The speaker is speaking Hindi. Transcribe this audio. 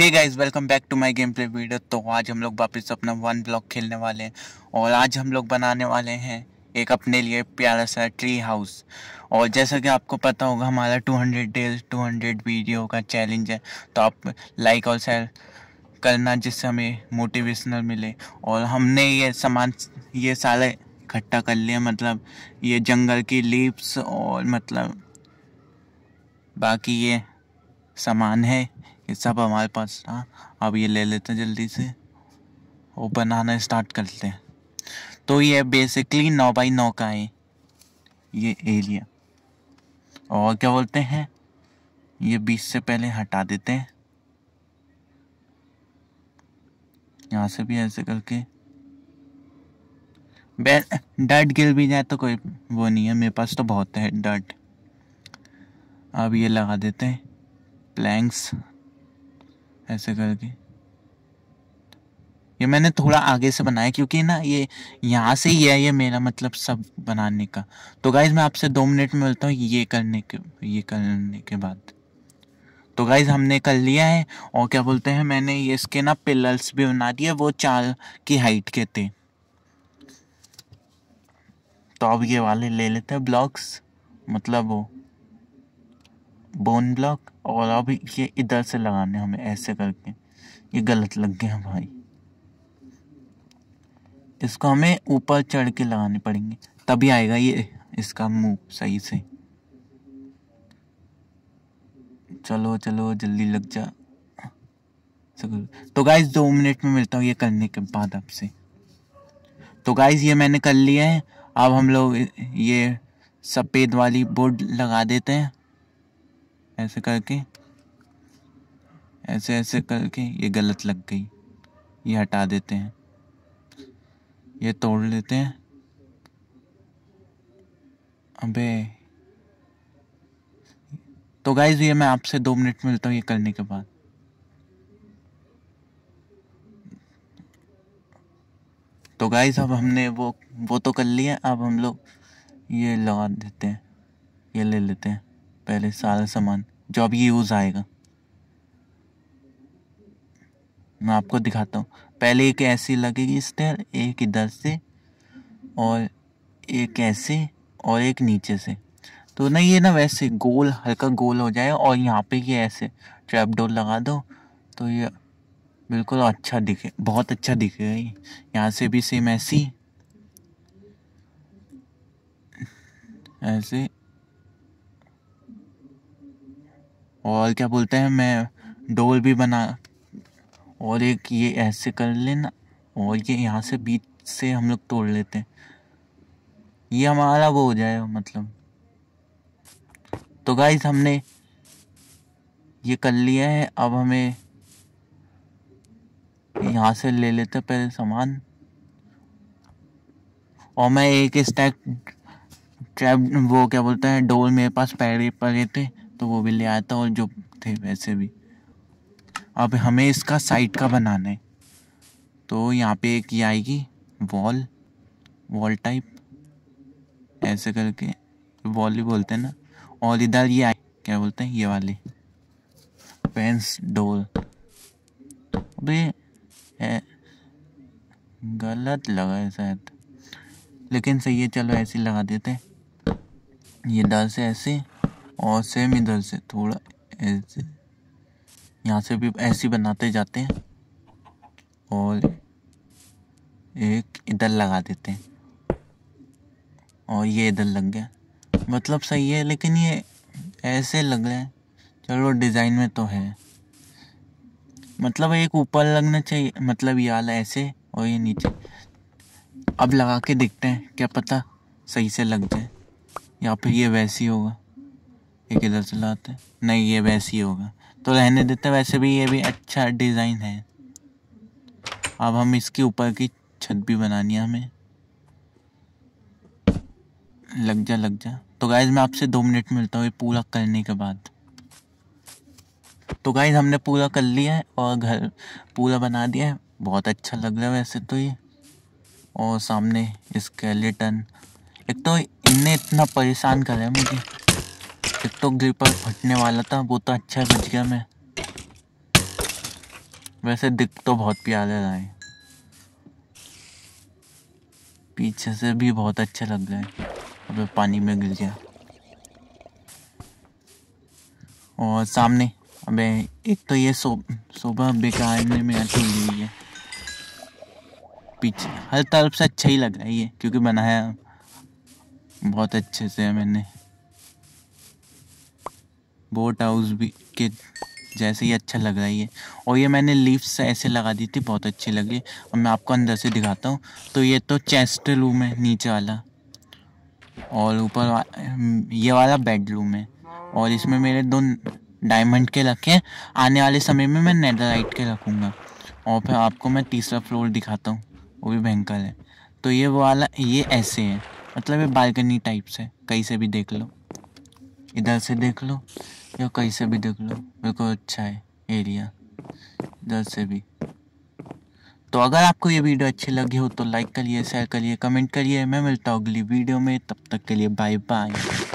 hey guys welcome back to my game play video तो आज हम लोग वापस अपना वन ब्लॉक खेलने वाले हैं और आज हम लोग बनाने वाले हैं एक अपने लिए प्यारा सा ट्री हाउस और जैसा कि आपको पता होगा हमारा 200 डेज टू वीडियो का चैलेंज है तो आप लाइक और शेयर करना जिससे हमें मोटिवेशनल मिले और हमने ये सामान ये सारे इकट्ठा कर लिया मतलब ये जंगल की लीप्स और मतलब बाकी ये सामान है ये सब हमारे पास था अब ये ले लेते हैं जल्दी से और बनाना स्टार्ट करते हैं तो ये बेसिकली नौ बाई नौ का है ये एरिया और क्या बोलते हैं ये बीस से पहले हटा देते हैं यहाँ से भी ऐसे करके डट गिर भी जाए तो कोई वो नहीं है मेरे पास तो बहुत है डर्ट अब ये लगा देते हैं प्लैंक्स ऐसे करके ये मैंने थोड़ा आगे से बनाया क्योंकि ना ये यहाँ से ही है ये मेरा मतलब सब बनाने का तो गाइज मैं आपसे दो मिनट में मिलता हूँ ये करने के ये करने के बाद तो गाइज हमने कर लिया है और क्या बोलते हैं मैंने ये इसके ना पिलर्स भी बना दिए वो चार की हाइट के थे तो अब ये वाले ले लेते हैं ब्लॉक्स मतलब वो बोन ब्लॉक और अभी ये इधर से लगाने हमें ऐसे करके ये गलत लग गए हैं भाई इसको हमें ऊपर चढ़ के लगाने पड़ेंगे तभी आएगा ये इसका मुंह सही से चलो चलो जल्दी लग जा तो गाइज दो मिनट में मिलता हूँ ये करने के बाद आपसे तो गाइज ये मैंने कर लिया है अब हम लोग ये सफ़ेद वाली बोर्ड लगा देते हैं ऐसे करके ऐसे ऐसे करके ये गलत लग गई ये हटा देते हैं ये तोड़ लेते हैं अबे तो गाइज ये मैं आपसे दो मिनट मिलता हूँ ये करने के बाद तो गाइज अब हमने वो वो तो कर लिया अब हम लोग ये लगा देते हैं ये ले लेते हैं पहले सारा सामान जो अभी यूज़ आएगा मैं आपको दिखाता हूँ पहले एक ऐसी लगेगी स्टेयर एक इधर से और एक ऐसे और एक नीचे से तो ना ये ना वैसे गोल हल्का गोल हो जाए और यहाँ पे ये ऐसे ट्रैप डोर लगा दो तो ये बिल्कुल अच्छा दिखे बहुत अच्छा दिखेगा ये यहाँ से भी सेम ऐसी ऐसे और क्या बोलते हैं मैं डोल भी बना और एक ये ऐसे कर लेना और ये यहाँ से बीच से हम लोग तोड़ लेते हैं ये हमारा वो हो जाए मतलब तो गाइज हमने ये कर लिया है अब हमें यहाँ से ले लेते हैं पहले सामान और मैं एक स्टैक ट्रैप वो क्या बोलते हैं डोल मेरे पास पैर पड़े थे तो वो भी ले आया था और जो थे वैसे भी अब हमें इसका साइड का बनाना है तो यहाँ पे एक ये आएगी वॉल वॉल टाइप ऐसे करके वॉल ही बोलते हैं ना और इधर ये आए क्या बोलते हैं ये वाली पेंस डोर अबे गलत लगा है शायद लेकिन सही है चलो ऐसे लगा देते ये डर से ऐसे और सेम इधर से थोड़ा ऐसे यहाँ से भी ऐसे बनाते जाते हैं और एक इधर लगा देते हैं और ये इधर लग गया मतलब सही है लेकिन ये ऐसे लग रहा है चलो डिज़ाइन में तो है मतलब एक ऊपर लगना चाहिए मतलब ये आला ऐसे और ये नीचे अब लगा के देखते हैं क्या पता सही से लग जाए या फिर ये वैसे ही होगा ये किधर से लाते नहीं ये वैसे ही होगा तो रहने देते वैसे भी ये भी अच्छा डिज़ाइन है अब हम इसके ऊपर की छत भी बनानी है हमें लग जा लग जा तो गाइज मैं आपसे दो मिनट मिलता हूँ ये पूरा करने के बाद तो गाइज हमने पूरा कर लिया है और घर पूरा बना दिया है बहुत अच्छा लग रहा है वैसे तो ये और सामने स्केलेटन एक तो इनने इतना परेशान करा है मुझे एक तो ग्रिपर फटने वाला था वो तो अच्छा बच गया मैं वैसे दिख तो बहुत प्यारे रहा है पीछे से भी बहुत अच्छे लग रहा है अबे पानी में गिर गया और सामने अबे एक तो ये सो सुबह बेकारने में अच्छी हुई है पीछे हर तरफ से अच्छा ही लग रहा है ये क्योंकि बनाया बहुत अच्छे से मैंने बोट हाउस भी के जैसे ही अच्छा लग रहा है ये और ये मैंने लीव्स ऐसे लगा दी थी बहुत अच्छी लगी और मैं आपको अंदर से दिखाता हूँ तो ये तो चेस्ट रूम है नीचे वाला और ऊपर ये वाला बेडरूम है और इसमें मेरे दो डायमंड के रखे हैं आने वाले समय में मैं नेदरलाइट के रखूँगा और फिर आपको मैं तीसरा फ्लोर दिखाता हूँ वो भी भयंकर है तो ये वाला ये ऐसे है मतलब ये बालकनी टाइप से कहीं से भी देख लो इधर से देख लो या कहीं से भी देख लो मेरे को अच्छा है एरिया इधर से भी तो अगर आपको ये वीडियो अच्छी लगी हो तो लाइक करिए शेयर करिए कमेंट करिए मैं मिलता हूँ अगली वीडियो में तब तक के लिए बाय बाय